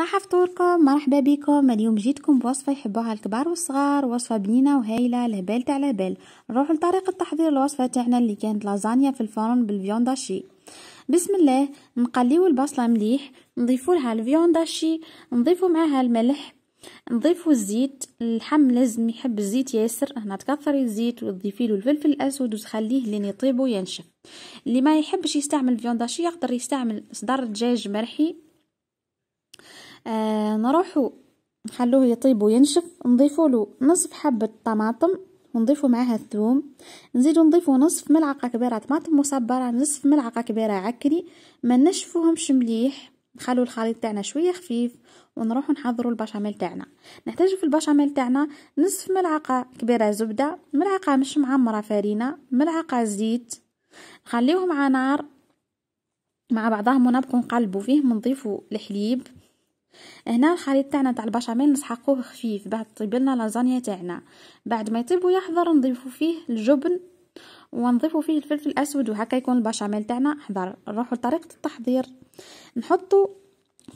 صحة فطوركم مرحبا بكم اليوم جيتكم بوصفة يحبوها الكبار والصغار وصفة بنينة وهايلة لهبال تاع لهبال نروحوا لطريقة تحضير الوصفة تاعنا اللي كانت لازانيا في الفرن بالفيون داشي بسم الله نقليو البصلة مليح نضيفوا لها الفيون داشي نضيفو معاها الملح نضيفو الزيت الحم لازم يحب الزيت ياسر هنا تكثري الزيت وتضيفي له الفلفل الاسود وتخليه لين يطيب وينشف اللي ما يحبش يستعمل فيون داشي يقدر يستعمل صدر دجاج مرحي آه نروحو نخلوه يطيب وينشف نضيفو له نصف حبة طماطم ونضيفو معاها الثوم نزيدو نضيفو نصف ملعقة كبيرة طماطم مصبرة نصف ملعقة كبيرة عكري ما نشفوهمش مليح نخلو الخليط تاعنا شوية خفيف ونروح نحضروا البشاميل تاعنا نحتاجو في البشاميل تاعنا نصف ملعقة كبيرة زبدة ملعقة مش معمرة فرينة ملعقة زيت نخليوهم على نار مع بعضهم ونبقوا نقلبوا فيه ونضيفوا الحليب هنا الخليط تاعنا تاع البشاميل نسحقوه خفيف بعد طيب لنا لازانيا تاعنا بعد ما يطيب ويحضر نضيفو فيه الجبن ونضيفو فيه الفلفل الاسود وهكا يكون البشاميل تاعنا حضر نروحو لطريقه التحضير نحطو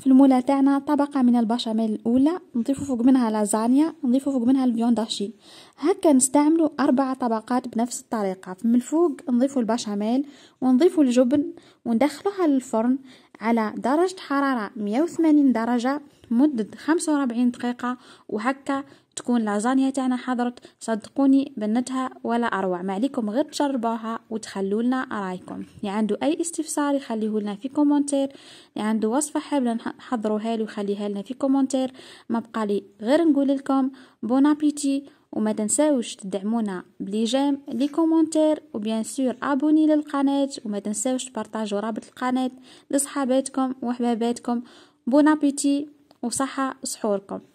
في المولا تاعنا طبقة من البشاميل الأولى نضيفو فوق منها لازانيا نضيفو فوق منها الفيونداشي هكا نستعملوا أربع طبقات بنفس الطريقة من الفوق نضيفوا البشاميل ونضيفوا الجبن وندخلوها للفرن على درجة حرارة 180 درجة مدة 45 دقيقة وهكا تكون لازانيا تاعنا حضرت صدقوني بنتها ولا اروع ما عليكم غير تجربوها وتخلوا لنا رايكم اللي يعني عنده اي استفسار يخليه لنا في كومنتير اللي يعني عنده وصفه حابلة نحضروها له يخليها لنا في كومنتير ما بقى لي غير نقول لكم بون ابيتي وما تنساوش تدعمونا بليجام لي كومونتير وبيان سور ابوني للقناه وما تنساوش تبارطاجوا رابط القناه لصحاباتكم وحباباتكم بون ابيتي وصحه صحوركم